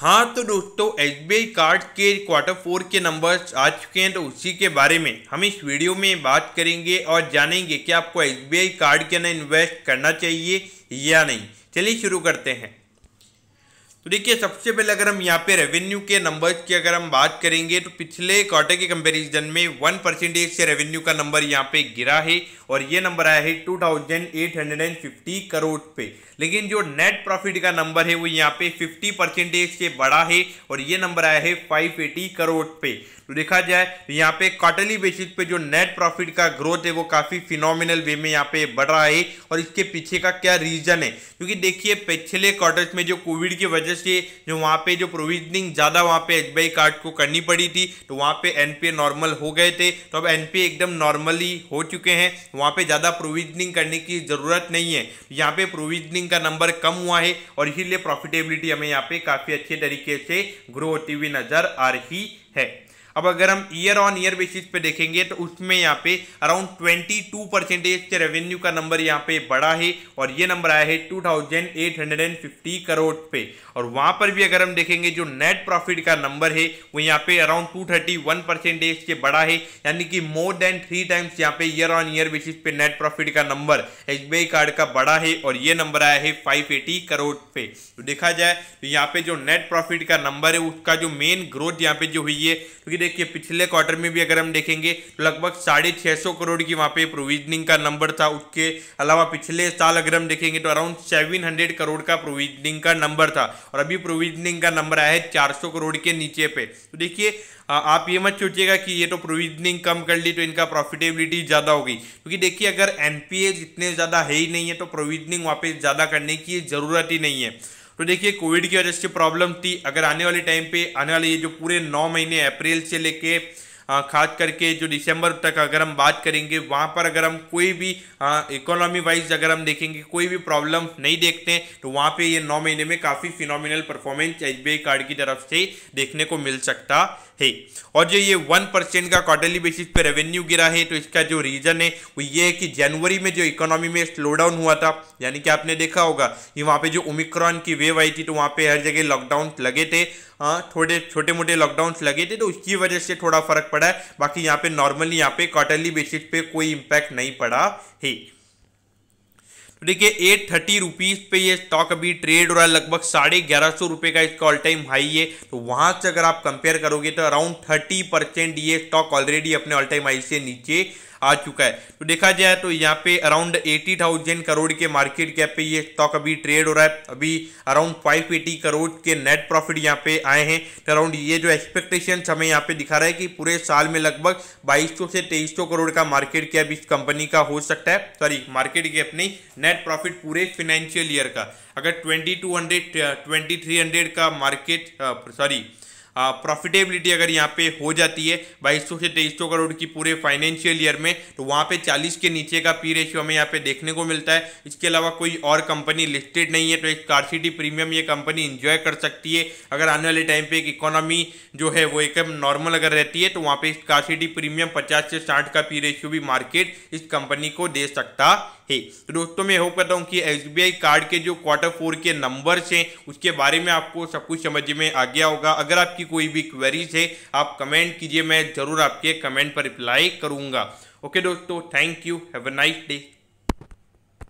हाँ तो दोस्तों एस कार्ड के क्वार्टर फोर के नंबर्स आ चुके हैं तो उसी के बारे में हम इस वीडियो में बात करेंगे और जानेंगे कि आपको एस कार्ड के अंदर इन्वेस्ट करना चाहिए या नहीं चलिए शुरू करते हैं तो देखिए सबसे पहले अगर हम यहाँ पे रेवेन्यू के नंबर्स की अगर हम बात करेंगे तो पिछले क्वार्टर के कंपैरिजन में वन परसेंटेज से रेवेन्यू का नंबर यहाँ पे गिरा है और ये नंबर आया है two thousand eight hundred and fifty crore पे लेकिन जो नेट प्रॉफिट का नंबर है वो यहाँ पे फिफ्टी परसेंटेज से बड़ा है और ये नंबर आया है एटी करोड़ पे तो देखा जाए यहाँ पे क्वार्टरली बेसिस पे जो नेट प्रॉफिट का ग्रोथ है वो काफ़ी फिनोमिनल वे में यहाँ पे बढ़ रहा है और इसके पीछे का क्या रीजन है क्योंकि देखिए पिछले क्वार्टर्स में जो कोविड की वजह से जो वहाँ पे जो प्रोविजनिंग ज़्यादा वहाँ पे एच कार्ड को करनी पड़ी थी तो वहाँ पे एनपीए नॉर्मल हो गए थे तो अब एनपीए एकदम नॉर्मली हो चुके हैं वहाँ पे ज़्यादा प्रोविजनिंग करने की ज़रूरत नहीं है यहाँ पे प्रोविजनिंग का नंबर कम हुआ है और इसीलिए प्रॉफिटेबिलिटी हमें यहाँ पे काफ़ी अच्छे तरीके से ग्रो होती हुई नज़र आ रही है अब अगर हम ईयर ऑन ईयर बेसिस पे देखेंगे तो उसमें यहाँ पे अराउंड ट्वेंटी टू परसेंटेज के रेवेन्यू का नंबर यहाँ पे बड़ा है और ये नंबर आया है two thousand eight hundred and fifty crore पे और वहां पर भी अगर हम देखेंगे जो नेट प्रॉफिट का नंबर है वो यहाँ पे around two thirty one percentage के बड़ा है यानी कि मोर देन थ्री टाइम्स यहाँ पे ईयर ऑन ईयर बेसिस पे नेट प्रॉफिट का नंबर आई कार्ड का बड़ा है और ये नंबर आया है एटी करोड़ पे तो देखा जाए तो यहाँ पे जो नेट प्रॉफिट का नंबर है उसका जो मेन ग्रोथ यहाँ पे जो हुई है क्योंकि तो देखिए पिछले क्वार्टर में भी अगर हम देखेंगे तो लगभग साढ़े छः सौ करोड़ की वहाँ पे प्रोविजनिंग का नंबर था उसके अलावा पिछले साल अगर हम देखेंगे तो अराउंड सेवन हंड्रेड करोड़ का प्रोविजनिंग का नंबर था और अभी प्रोविजनिंग का नंबर आया है चार सौ करोड़ के नीचे पे तो देखिए आप ये मत सोचिएगा कि ये तो प्रोविजनिंग कम कर ली तो इनका प्रॉफिटेबिलिटी ज़्यादा होगी क्योंकि तो देखिए अगर एनपीए जितने ज़्यादा है ही नहीं है तो प्रोविजनिंग वापस ज़्यादा करने की ज़रूरत ही नहीं है तो देखिए कोविड की वजह से प्रॉब्लम थी अगर आने वाले टाइम पे आने वाले ये जो पूरे नौ महीने अप्रैल से लेके हाँ, खास करके जो दिसंबर तक अगर हम बात करेंगे वहाँ पर अगर हम कोई भी इकोनॉमी हाँ, वाइज अगर हम देखेंगे कोई भी प्रॉब्लम नहीं देखते हैं तो वहाँ पे ये नौ महीने में काफ़ी फिनोमिनल परफॉर्मेंस एस कार्ड की तरफ से देखने को मिल सकता है और जो ये वन परसेंट का क्वार्टरली बेसिस पे रेवेन्यू गिरा है तो इसका जो रीज़न है वो ये है कि जनवरी में जो इकोनॉमी में स्लो डाउन हुआ था यानी कि आपने देखा होगा कि वहाँ पे जो ओमिक्रॉन की वेव आई थी तो वहाँ पे हर जगह लॉकडाउन लगे थे हाँ, थोड़े छोटे मोटे लॉकडाउन लगे थे तो उसकी वजह से थोड़ा फर्क पड़ा पड़ा है बाकी यहाँ पे नॉर्मली यहाँ पे क्वार्टरली बेसिस पे कोई इम्पैक्ट नहीं पड़ा है तो देखिए एट थर्टी रुपीज़ पे ये स्टॉक अभी ट्रेड हो रहा है लगभग साढ़े ग्यारह सौ रुपये का इसका ऑल टाइम हाई है तो वहाँ से अगर आप कंपेयर करोगे तो अराउंड थर्टी परसेंट ये स्टॉक ऑलरेडी अपने ऑल टाइम हाई से नीचे आ चुका है तो देखा जाए तो यहाँ पे अराउंड एटी थाउजेंड करोड़ के मार्केट कैप पे ये स्टॉक अभी ट्रेड हो रहा है अभी अराउंड फाइव एटी करोड़ के नेट प्रॉफिट यहाँ पे आए हैं तो अराउंड ये जो एक्सपेक्टेशन हमें यहाँ पे दिखा रहा है कि पूरे साल में लगभग बाईस से तेईस करोड़ का मार्केट कैप इस कंपनी का हो सकता है सॉरी मार्केट कैप नहीं नेट प्रॉफिट पूरे फाइनेंशियल ईयर का अगर twenty two hundred twenty three hundred का मार्केट सॉरी प्रॉफिटेबिलिटी अगर यहाँ पे हो जाती है बाईस से तेईस करोड़ की पूरे फाइनेंशियल ईयर में तो वहाँ पे 40 के नीचे का पी रेशियो हमें यहाँ पे देखने को मिलता है इसके अलावा कोई और कंपनी लिस्टेड नहीं है तो एक कारसिटी प्रीमियम ये कंपनी इन्जॉय कर सकती है अगर आने वाले टाइम पर एक इकोनॉमी जो है वो एकदम नॉर्मल अगर रहती है तो वहाँ पे कारसिटी प्रीमियम पचास से साठ का पी रेशियो भी मार्केट इस कंपनी को दे सकता है तो दोस्तों मैं होप करता हूँ कि एस कार्ड के जो क्वार्टर फोर के नंबर्स हैं उसके बारे में आपको सब कुछ समझ में आ गया होगा अगर आपकी आपकी कोई भी क्वेरीज है आप कमेंट कीजिए मैं ज़रूर आपके कमेंट पर रिप्लाई करूंगा ओके दोस्तों thank you have a nice day